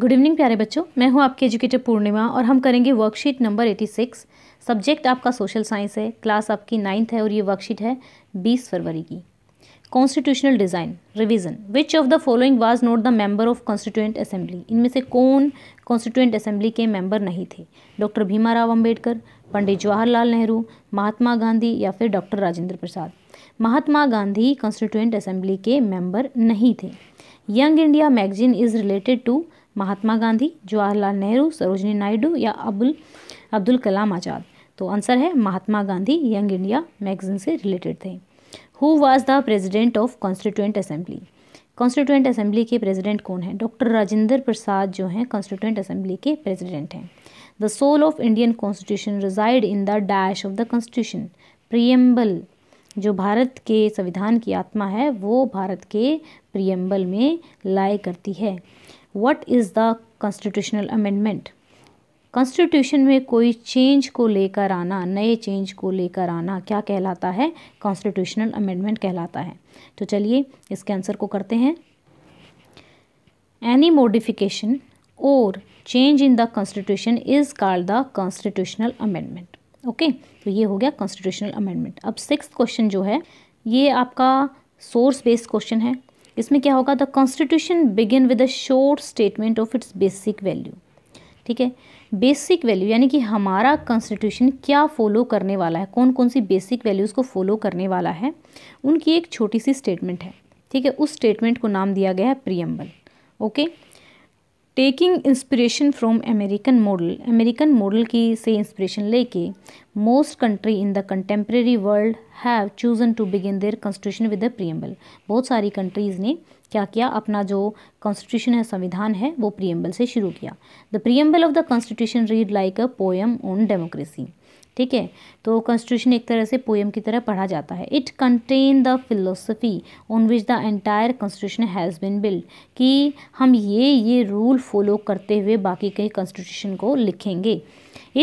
Good evening प्यारे बच्चों मैं हूं आपके एजुकेटर पूर्णिमा और हम करेंगे वर्कशीट नंबर 86 सब्जेक्ट आपका सोशल साइंस है क्लास आपकी नाइन्थ है और ये वर्कशीट है 20 फरवरी की constitutional design revision which of the following was not the member of constituent assembly इनमें से कौन कॉन्स्टिट्यूंट असेंबली के मेंबर नहीं थे डॉक्टर भीमा राव अम्बेडकर पंडित जवाहरलाल नेहरू महात्मा गांधी या फिर doctor Rajendra Prasad Mahatma Gandhi constituent assembly के मेंबर नहीं थे young India magazine is related to Mahatma Gandhi Jawaharlal Nehru Sarojini Naidu या अबुल अब्दुल कलाम आज़ाद तो आंसर है Mahatma Gandhi young India magazine से रिलेटेड थे who was the president of constituent assembly constituent assembly के प्रेसिडेंट कौन हैं डॉक्टर राजेंद्र प्रसाद जो हैं कॉन्स्टिट्यूंट असेंबली के प्रेसिडेंट हैं the soul of Indian constitution resides in the dash of the constitution preamble जो भारत के संविधान की आत्मा है वो भारत के प्रियम्बल में लाए करती है what is the constitutional amendment constitution में कोई चेंज को लेकर आना नए चेंज को लेकर आना क्या कहलाता है कॉन्स्टिट्यूशनल अमेंडमेंट कहलाता है तो चलिए इसके आंसर को करते हैं एनी मोडिफिकेशन और change in the constitution is called the constitutional amendment okay तो ये हो गया कॉन्स्टिट्यूशनल अमेंडमेंट अब सिक्स क्वेश्चन जो है ये आपका सोर्स बेस्ड क्वेश्चन है इसमें क्या होगा the constitution begin with a short statement of its basic value ठीक है बेसिक वैल्यू यानी कि हमारा कॉन्स्टिट्यूशन क्या फॉलो करने वाला है कौन कौन सी बेसिक वैल्यूज़ को फॉलो करने वाला है उनकी एक छोटी सी स्टेटमेंट है ठीक है उस स्टेटमेंट को नाम दिया गया है preamble okay okay? Taking inspiration from American model American model की से इंस्पिरेशन लेके most country in the contemporary world have chosen to begin their constitution with the preamble बहुत सारी कंट्रीज़ ने क्या किया अपना जो कॉन्स्टिट्यूशन है संविधान है वो प्रियम्बल से शुरू किया the preamble of the constitution read like a poem on democracy ठीक है तो कॉन्स्टिट्यूशन एक तरह से पोएम की तरह पढ़ा जाता है it contain the philosophy on which the entire constitution has been build कि हम ये ये रूल फॉलो करते हुए बाकी कई कॉन्स्टिट्यूशन को लिखेंगे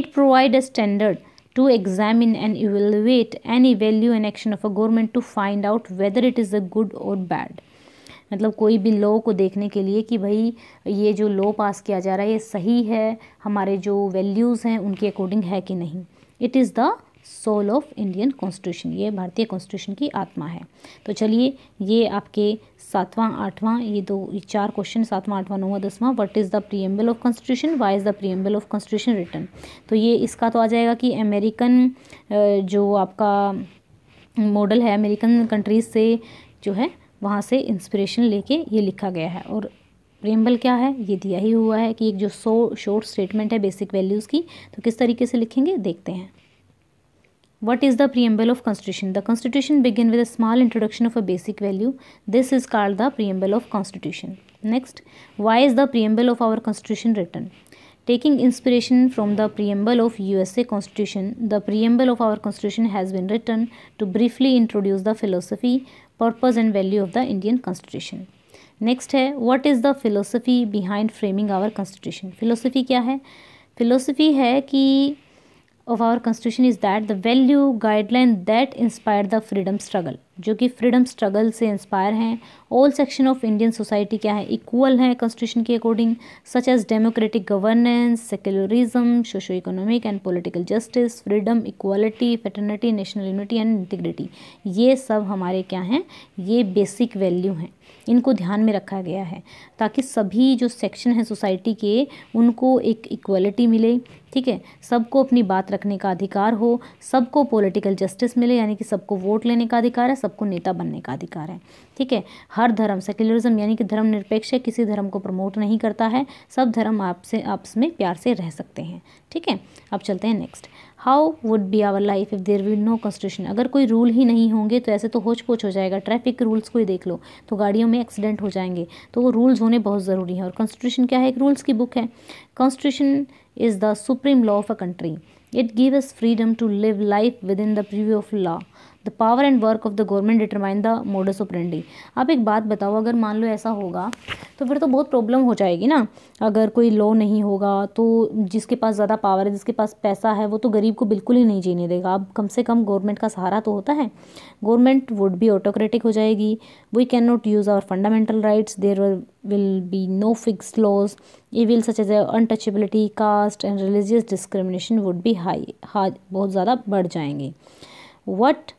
it provide a standard to examine and evaluate any value and action of a government to find out whether it is a good or bad मतलब कोई भी लॉ को देखने के लिए कि भाई ये जो लॉ पास किया जा रहा है ये सही है हमारे जो वैल्यूज़ हैं उनके अकॉर्डिंग है कि नहीं it is the soul of Indian constitution ये भारतीय कॉन्स्टिट्यूशन की आत्मा है तो चलिए ये आपके सातवां आठवां ये दो ये चार क्वेश्चन सातवां आठवां नौवां दसवां what is the preamble of constitution why is the preamble of constitution written तो ये इसका तो आ जाएगा कि अमेरिकन जो आपका मॉडल है अमेरिकन कंट्रीज से जो है वहाँ से इंस्पिरेशन लेके ये लिखा गया है और प्रेमबल क्या है ये दिया ही हुआ है कि एक जो सो शॉर्ट स्टेटमेंट है बेसिक वैल्यूज़ की तो किस तरीके से लिखेंगे देखते हैं what is the preamble of constitution the constitution begin with a small introduction of a basic value this is called the preamble of constitution next why is the preamble of our constitution written Taking inspiration from the preamble of USA Constitution, the preamble of our Constitution has been written to briefly introduce the philosophy, purpose and value of the Indian Constitution. Next hai, what is the philosophy behind framing our Constitution? Philosophy kya hai? Philosophy hai ki of our Constitution is that the value guideline that inspired the freedom struggle. जो कि freedom struggle से inspire हैं all section of Indian society क्या है equal है constitution के according such as democratic governance secularism socio economic and political justice freedom equality fraternity national unity and integrity ये सब हमारे क्या हैं ये बेसिक वैल्यू हैं इनको ध्यान में रखा गया है ताकि सभी जो सेक्शन हैं सोसाइटी के उनको एक इक्वलिटी मिले ठीक है सबको अपनी बात रखने का अधिकार हो सबको पॉलिटिकल जस्टिस मिले यानी कि सबको वोट लेने का अधिकार है सबको नेता बनने का अधिकार है ठीक है हर धर्म सेक्युलरिज्म यानी कि धर्म निरपेक्ष है किसी धर्म को प्रमोट नहीं करता है सब धर्म आपसे आपस में प्यार से रह सकते हैं ठीक है अब चलते हैं next how would be our life if there will no constitution अगर कोई रूल ही नहीं होंगे तो ऐसे तो होच पोच हो जाएगा ट्रैफिक रूल्स को ही देख लो तो गाड़ियों में एक्सीडेंट हो जाएंगे तो वो रूल्स होने बहुत ज़रूरी हैं और कॉन्स्टिट्यूशन क्या है एक रूल्स की बुक है constitution is the supreme law of a country it give us freedom to live life within the preview of law the power and work of the government determine the modus operandi आप एक बात बताओ अगर मान लो ऐसा होगा तो फिर तो बहुत प्रॉब्लम हो जाएगी ना अगर कोई लॉ नहीं होगा तो जिसके पास ज़्यादा पावर है जिसके पास पैसा है वो तो गरीब को बिल्कुल ही नहीं जीने देगा अब कम से कम गवर्नमेंट का सहारा तो होता है गवर्नमेंट वुड भी ऑटोक्रेटिक हो जाएगी we can not use our fundamental rights there no fix laws evil such as untouchability caste and religious discrimination would भी हाई हाई बहुत ज़्यादा बढ़ जाएंगे what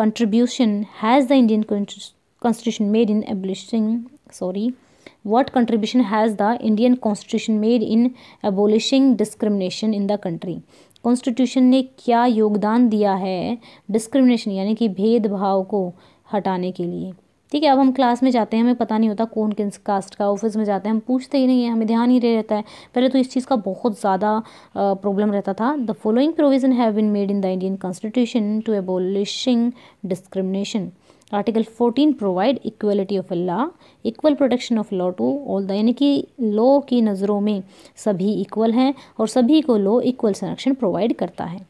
contribution has the Indian constitution made in abolishing sorry what contribution has the Indian constitution made in abolishing discrimination in the country constitution ने क्या योगदान दिया है डिस्क्रिमिनेशन यानी कि भेदभाव को हटाने के लिए ठीक है अब हम क्लास में जाते हैं हमें पता नहीं होता कौन किस कास्ट का ऑफिस में जाते हैं हम पूछते ही नहीं है हमें ध्यान ही रह रहता है पहले तो इस चीज़ का बहुत ज़्यादा प्रॉब्लम रहता था the following provision have been made in the Indian constitution to abolishing discrimination article fourteen provide equality of law equal protection of law to all the यानी कि लॉ की नज़रों में सभी इक्वल हैं और सभी को लॉ इक्वल संरक्षण प्रोवाइड करता है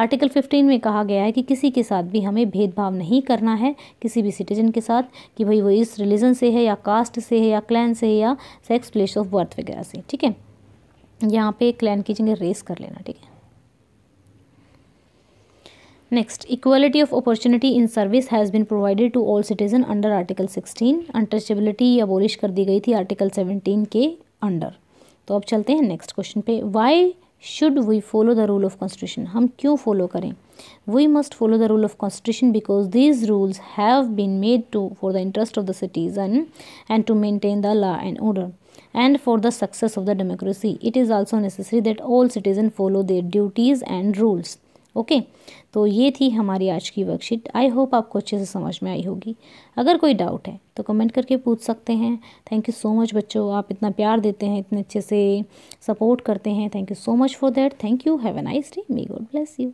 आर्टिकल 15 में कहा गया है कि किसी के साथ भी हमें भेदभाव नहीं करना है किसी भी सिटीजन के साथ कि भाई वो इस रिलीजन से है या कास्ट से है या क्लैन से है या सेक्स प्लेस ऑफ बर्थ वगैरह से ठीक है यहाँ पे क्लैन की जगह रेस कर लेना ठीक है next equality of opportunity in service has been provided to all citizen under article sixteen untouchability abolish कर दी गई थी आर्टिकल सेवनटीन के अंडर तो अब चलते हैं नेक्स्ट क्वेश्चन पे why should we follow the rule of constitution hum kyun follow kare we must follow the rule of constitution because these rules have been made to for the interest of the citizen and to maintain the law and order and for the success of the democracy it is also necessary that all citizens follow their duties and rules okay तो ये थी हमारी आज की worksheet I hope आपको अच्छे से समझ में आई होगी अगर कोई डाउट है तो कमेंट करके पूछ सकते हैं थैंक यू सो मच बच्चों आप इतना प्यार देते हैं इतने अच्छे से सपोर्ट करते हैं thank you so much for that thank you have a nice day may God bless you